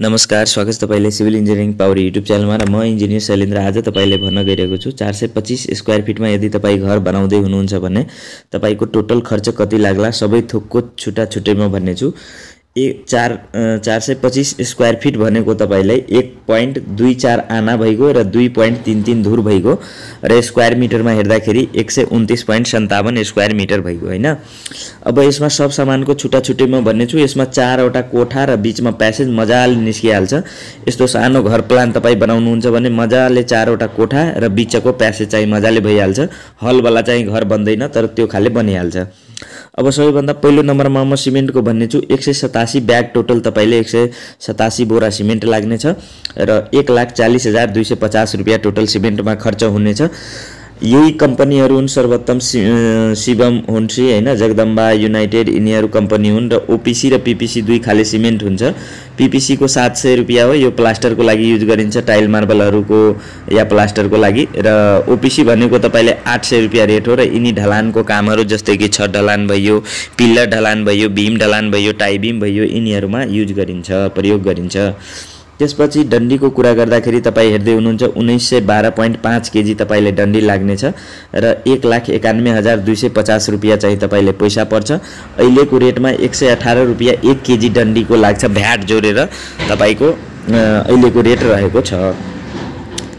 नमस्कार स्वागत छ तपाईँले सिभिल इन्जिनियरिङ पावर युट्युब च्यानलमा र म इन्जिनियर शैलेन्द्र आज तपाईँले भन्न गइरहेको छु चार सय पच्चिस स्क्वायर फिटमा यदि तपाईँ घर बनाउँदै हुनुहुन्छ भने तपाईँको टोटल खर्च कति लाग्ला सबै थोकको छुट्टा छुट्टैमा भन्ने छु एक चार चार सय पच्चिस स्क्वायर फिट भनेको तपाईँलाई एक पोइन्ट दुई चार आना भइगयो र दुई पोइन्ट तिन तिन धुर भइगयो र स्क्वायर मिटरमा हेर्दाखेरि एक सय उन्तिस पोइन्ट सन्तावन स्क्वायर मिटर भइगयो होइन अब यसमा सब सामानको छुट्टा छुट्टै म भन्ने छु यसमा चारवटा कोठा र बिचमा प्यासेज मजाले निस्किहाल्छ यस्तो सानो घर प्लान तपाईँ बनाउनुहुन्छ भने मजाले चारवटा कोठा र बिचको प्यासेज चाहिँ मजाले भइहाल्छ हलवाला चाहिँ घर बन्दैन तर त्यो खाले बनिहाल्छ अब सबैभन्दा पहिलो नम्बरमा म सिमेन्टको भन्ने छु एक सय सतासी ब्याग टोटल तपाईँले एक सय सतासी बोरा सिमेन्ट लाग्नेछ र एक लाख चालिस हजार दुई सय पचास रुपियाँ टोटल सिमेन्टमा खर्च हुनेछ यही कम्पनीहरू हुन् सर्वोत्तम शिवम हुन्सी होइन जगदम्बा युनाइटेड यिनीहरू कम्पनी हुन् र ओपिसी र पिपिसी दुई खाले सिमेन्ट हुन्छ पिपिसीको सात सय रुपियाँ हो यो प्लास्टरको लागि युज गरिन्छ टाइल मार्बलहरूको या प्लास्टरको लागि र ओपिसी भनेको तपाईँले आठ सय रुपियाँ रेट हो र यिनी ढलानको कामहरू जस्तै कि छत ढलान भयो पिल्लर ढलान भयो भीम ढलान भयो टाइबिम भयो यिनीहरूमा युज गरिन्छ प्रयोग गरिन्छ त्यसपछि डन्डीको कुरा गर्दाखेरि तपाईँ हेर्दै हुनुहुन्छ उन्नाइस सय बाह्र पोइन्ट पाँच केजी तपाईँले डन्डी लाग्नेछ र एक लाख एकानब्बे हजार दुई सय पचास रुपियाँ चाहिँ तपाईँले पैसा पर्छ अहिलेको रेटमा एक सय अठार रुपियाँ एक केजी डन्डीको लाग्छ भ्याट जोडेर तपाईँको अहिलेको रेट रहेको छ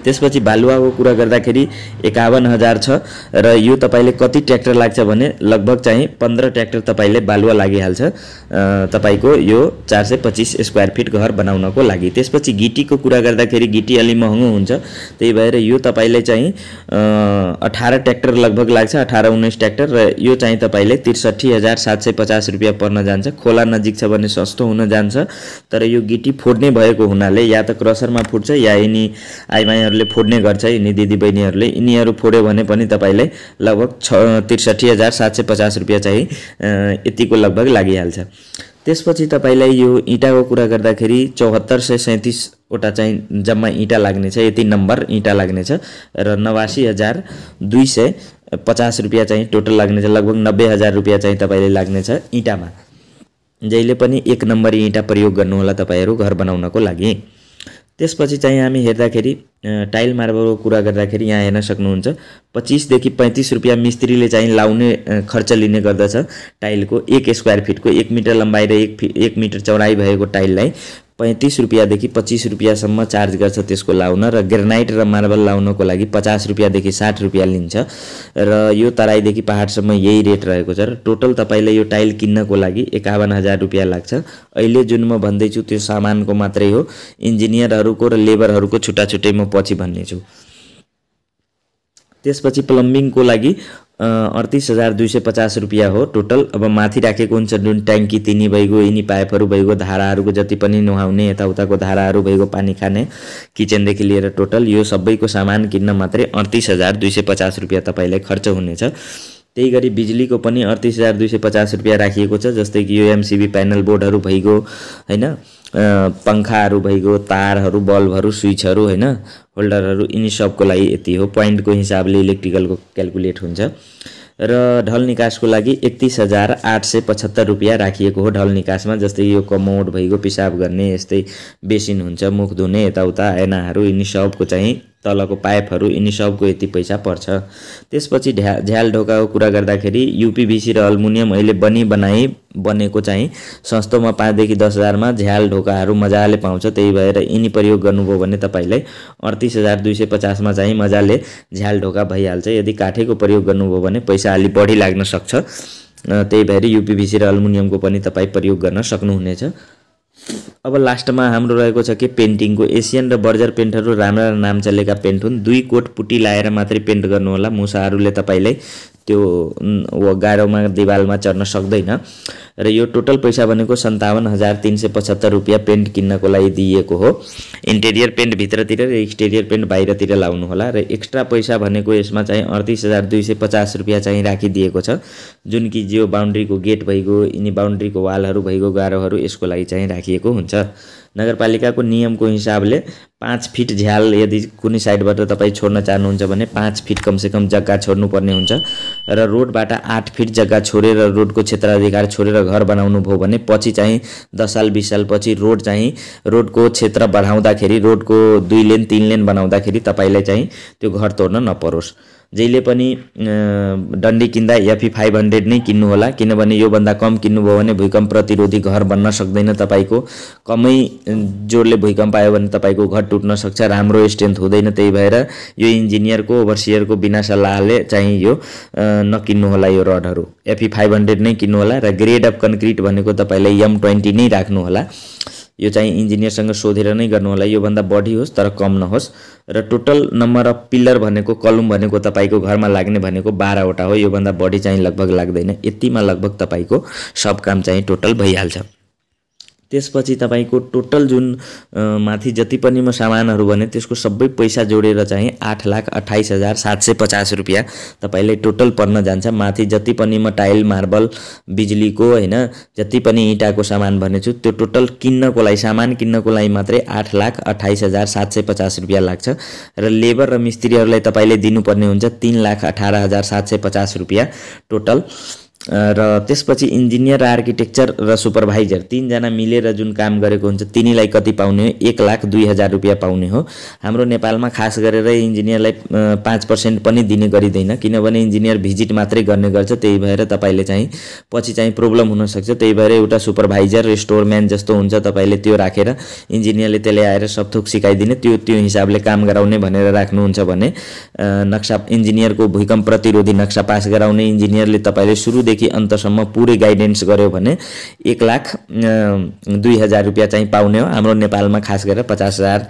त्यसपछि बालुवाको कुरा गर्दाखेरि एकाउन्न हजार छ र यो तपाईँले कति ट्र्याक्टर लाग्छ भने लगभग चाहिँ पन्ध्र ट्र्याक्टर तपाईँले बालुवा लागिहाल्छ तपाईँको यो चार सय पच्चिस स्क्वायर फिट घर बनाउनको लागि त्यसपछि गिटीको कुरा गर्दाखेरि गिटी अलि महँगो हुन्छ त्यही भएर यो तपाईँले चाहिँ अठार ट्र्याक्टर लगभग लाग्छ अठार उन्नाइस ट्र्याक्टर र यो चाहिँ तपाईँले त्रिसठी हजार सात सय पचास रुपियाँ पर्न जान्छ खोला नजिक छ भने सस्तो हुन जान्छ तर यो गिटी फोड्ने भएको हुनाले या त क्रसरमा फुट्छ या यिनी आइमाया यिनीहरूले फोड्ने गर्छ यिनी दिदीबहिनीहरूले यिनीहरू फोड्यो भने पनि तपाईँलाई लगभग छ त्रिसठी हजार सात सय पचास रुपियाँ चाहिँ यतिको लगभग लागिहाल्छ त्यसपछि तपाईँलाई यो इँटाको कुरा गर्दाखेरि चौहत्तर सय सैँतिसवटा चाहिँ जम्मा इँटा लाग्नेछ यति नम्बर इँटा लाग्नेछ र नवासी हजार दुई सय पचास रुपियाँ चाहिँ टोटल लाग्नेछ लगभग नब्बे हजार रुपियाँ चाहिँ तपाईँले लाग्नेछ इँटामा जहिले पनि एक नम्बर इँटा प्रयोग गर्नुहोला तपाईँहरू घर बनाउनको लागि त्यसपछि चाहिँ हामी हेर्दाखेरि टाइल मार्बलको कुरा गर्दाखेरि यहाँ हेर्न सक्नुहुन्छ पच्चिसदेखि पैँतिस रुपियाँ मिस्त्रीले चाहिँ लाउने खर्च लिने गर्दछ टाइलको एक स्क्वायर फिटको एक मिटर लम्बाइ र एक फि एक मिटर चौडाइ भएको टाइललाई पैँतिस रुपियाँदेखि पच्चिस रुपियाँसम्म चार्ज गर्छ त्यसको लाउन र ग्रेनाइट र मार्बल लाउनको लागि पचास रुपियाँदेखि साठ रुपियाँ लिन्छ र यो तराईदेखि पाहाडसम्म यही रेट रहेको छ र टोटल तपाईँले यो टाइल किन्नको लागि एकाउन्न हजार रुपियाँ लाग्छ अहिले जुन म भन्दैछु त्यो सामानको मात्रै हो इन्जिनियरहरूको र लेबरहरूको छुट्टा छुट्टै म पछि भन्नेछु त्यसपछि प्लम्बिङको लागि अडतिस हजार दुई सय पचास रुपियाँ हो टोटल अब माथि राखेको हुन्छ जुन ट्याङ्की तिनी भइगयो यिनी पाइपहरू भइगयो धाराहरूको जति पनि नुहाउने यताउताको धाराहरू भइगयो पानी खाने किचनदेखि लिएर टोटल यो सबैको सामान किन्न मात्रै अडतिस हजार दुई सय पचास रुपियाँ तपाईँलाई खर्च हुनेछ त्यही गरी बिजुलीको पनि अडतिस हजार दुई सय पचास रुपियाँ राखिएको छ जस्तै कि यो एमसिबी प्यानल बोर्डहरू भइगयो होइन पङ्खाहरू भइगयो तारहरू बल्बहरू स्विचहरू होइन होल्डरहरू यिनी सबको लागि यति हो पोइन्टको हिसाबले इलेक्ट्रिकलको क्यालकुलेट हुन्छ र ढल निकासको लागि एकतिस हजार आठ सय पचहत्तर रुपियाँ राखिएको हो ढल निकासमा जस्तै यो कमोड भइगयो पिसाब गर्ने यस्तै बेसिन हुन्छ मुख धुने यताउता ऐनाहरू यिनी सबको चाहिँ तलको पाइपहरू यिनी सबको यति पैसा पर्छ त्यसपछि ढ्या झ्याल ढोकाको कुरा गर्दाखेरि युपिबिसी र अल्मुनियम अहिले बनी बनाई बनेको चाहिँ सस्तोमा पाँचदेखि दस हजारमा झ्याल ढोकाहरू मजाले पाउँछ त्यही भएर यिनी प्रयोग गर्नुभयो भने तपाईँलाई अडतिस हजार दुई सय पचासमा चाहिँ मजाले झ्याल ढोका भइहाल्छ यदि काठेको प्रयोग गर्नुभयो भने पैसा अलि बढी लाग्न सक्छ त्यही भएर युपिबिसी र अल्मुनियमको पनि तपाईँ प्रयोग गर्न सक्नुहुनेछ अब लास्टमा हाम्रो रहेको छ कि पेन्टिङको एसियन र बर्जर पेन्टहरू राम्रा नाम चलेका पेन्ट हुन् दुई कोट पुटी लाएर मात्रै पेन्ट गर्नुहोला मुसाहरूले तपाईँलाई त्यो गाह्रोमा दिवालमा चढ्न सक्दैन र यो टोटल पैसा भनेको सन्तावन हजार तिन सय पचहत्तर रुपियाँ पेन्ट किन्नको लागि दिइएको हो इन्टेरियर पेन्ट भित्रतिर र एक्सटेरियर पेन्ट बाहिरतिर लाउनुहोला र एक्स्ट्रा पैसा भनेको यसमा चाहिँ अडतिस हजार दुई सय पचास रुपियाँ चाहिँ राखिदिएको छ जुन कि जो बााउन्ड्रीको गेट भइगयो यिनी बााउन्ड्रीको वालहरू भइगयो गाह्रोहरू यसको लागि चाहिँ राखिएको हुन्छ नगरपालिकाको नियमको हिसाबले पाँच फिट झ्याल यदि कुनै साइडबाट तपाईँ छोड्न चाहनुहुन्छ भने पाँच फिट कमसेकम जग्गा छोड्नुपर्ने हुन्छ र रोडबाट आठ फिट जग्गा छोडेर रोडको क्षेत्र अधिकार छोडेर घर बनाउनु भयो भने पछि चाहिँ दस साल बिस साल पछि रोड चाहिँ रोडको क्षेत्र बढाउँदाखेरि रोडको दुई लेन तिन लेन बनाउँदाखेरि तपाईँले चाहिँ त्यो घर तोड्न नपरोस् जहिले पनि डन्डी किन्दा एफी फाइभ हन्ड्रेड नै किन्नुहोला किनभने योभन्दा कम किन्नुभयो भने भूकम्प प्रतिरोधी घर बन्न सक्दैन तपाईँको कमै जोडले भूकम्प आयो भने तपाईँको घर टुट्न सक्छ राम्रो स्ट्रेन्थ हुँदैन त्यही भएर यो इन्जिनियरको ओभरसियरको बिना सल्लाहले चाहिँ यो नकिन्नुहोला यो रडहरू एफी फाइभ हन्ड्रेड नै किन्नुहोला र ग्रेड अफ कन्क्रिट भनेको तपाईँले एम ट्वेन्टी नै राख्नुहोला यो चाहिँ इन्जिनियरसँग सोधेर नै गर्नु होला योभन्दा बढी होस् तर कम नहोस् र टोटल नम्बर अफ पिल्लर भनेको कलम भनेको तपाईँको घरमा लाग्ने भनेको बाह्रवटा हो योभन्दा बढी चाहिँ लगभग लाग्दैन यतिमा लगभग तपाईँको सब काम चाहिँ टोटल भइहाल्छ त्यसपछि तपाईँको टोटल जुन माथि जति पनि म सामानहरू भने त्यसको सबै पैसा जोडेर चाहिँ आठ लाख अठाइस हजार सात सय पचास रुपियाँ तपाईँले टोटल पर्न जान्छ माथि जति पनि म टाइल मार्बल बिजुलीको होइन जति पनि इँटाको सामान भनेछु त्यो टोटल किन्नको लागि सामान किन्नको लागि मात्रै आठ लाख अठाइस हजार सात सय पचास रुपियाँ लाग्छ र लेबर र मिस्त्रीहरूलाई तपाईँले दिनुपर्ने हुन्छ तिन लाख अठार हजार सात सय पचास रुपियाँ टोटल र त्यसपछि इन्जिनियर आर्किटेक्चर र सुपरभाइजर तिनजना मिलेर जुन काम गरेको हुन्छ तिनीलाई कति पाउने हो एक लाख दुई हजार रुपियाँ पाउने हो हाम्रो नेपालमा खास गरेर इन्जिनियरलाई पाँच पर्सेन्ट पनि दिने गरिँदैन किनभने इन्जिनियर भिजिट मात्रै गर्ने गर्छ त्यही भएर तपाईँले चाहिँ पछि चाहिँ प्रब्लम हुनसक्छ त्यही भएर एउटा सुपरभाइजर र स्टोरम्यान जस्तो हुन्छ तपाईँले त्यो राखेर इन्जिनियरले त्यसले आएर सबथोक थोक सिकाइदिने त्यो त्यो हिसाबले काम गराउने भनेर राख्नुहुन्छ भने नक्सा इन्जिनियरको भूकम्प प्रतिरोधी नक्सा पास गराउने इन्जिनियरले तपाईँले सुरुदेखि सुरुदेखि अन्तसम्म पुरै गाइडेन्स गऱ्यो भने एक लाख दुई हजार रुपियाँ चाहिँ पाउने हो हाम्रो नेपालमा खास गरेर पचास हजार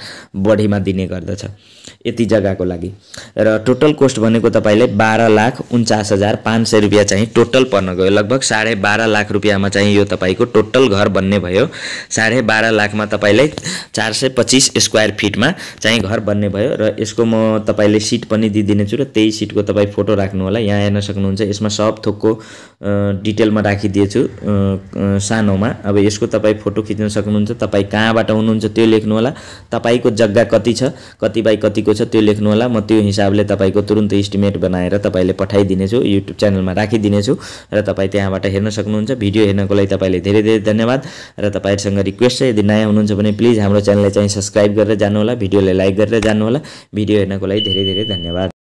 बढीमा दिने गर्दछ यति जग्गाको लागि र टोटल कोस्ट भनेको तपाईँले बाह्र लाख उन्चास हजार पाँच सय रुपियाँ चाहिँ टोटल पर्न गयो लगभग साढे बाह्र लाख रुपियाँमा चाहिँ यो तपाईँको टोटल घर बन्ने भयो साढे बाह्र लाखमा तपाईँलाई चार सय पच्चिस स्क्वायर फिटमा चाहिँ घर बन्ने भयो र यसको म तपाईँले सिट पनि दिइदिनेछु र त्यही सिटको तपाईँ फोटो राख्नु होला यहाँ हेर्न सक्नुहुन्छ यसमा सब थोकको डिटेलमा राखिदिएछु सानोमा अब यसको तपाईँ फोटो खिच्न सक्नुहुन्छ तपाईँ कहाँबाट हुनुहुन्छ त्यो लेख्नु होला तपाईँको जग्गा कति छ कति बाई कतिको लेखेको छ त्यो लेख्नु होला म त्यो हिसाबले तपाईँको तुरन्त इस्टिमेट बनाएर तपाईँले पठाइदिनेछु युट्युब च्यानलमा राखिदिनेछु र तपाईँ त्यहाँबाट हेर्न सक्नुहुन्छ भिडियो हेर्नको लागि तपाईँले धेरै धेरै धन्यवाद र तपाईँहरूसँग रिक्वेस्ट छ यदि नयाँ हुनुहुन्छ भने प्लिज हाम्रो च्यानललाई चाहिँ सब्सक्राइब गरेर जानुहोला भिडियोलाई लाइक गरेर जानुहोला भिडियो हेर्नको लागि धेरै धेरै धन्यवाद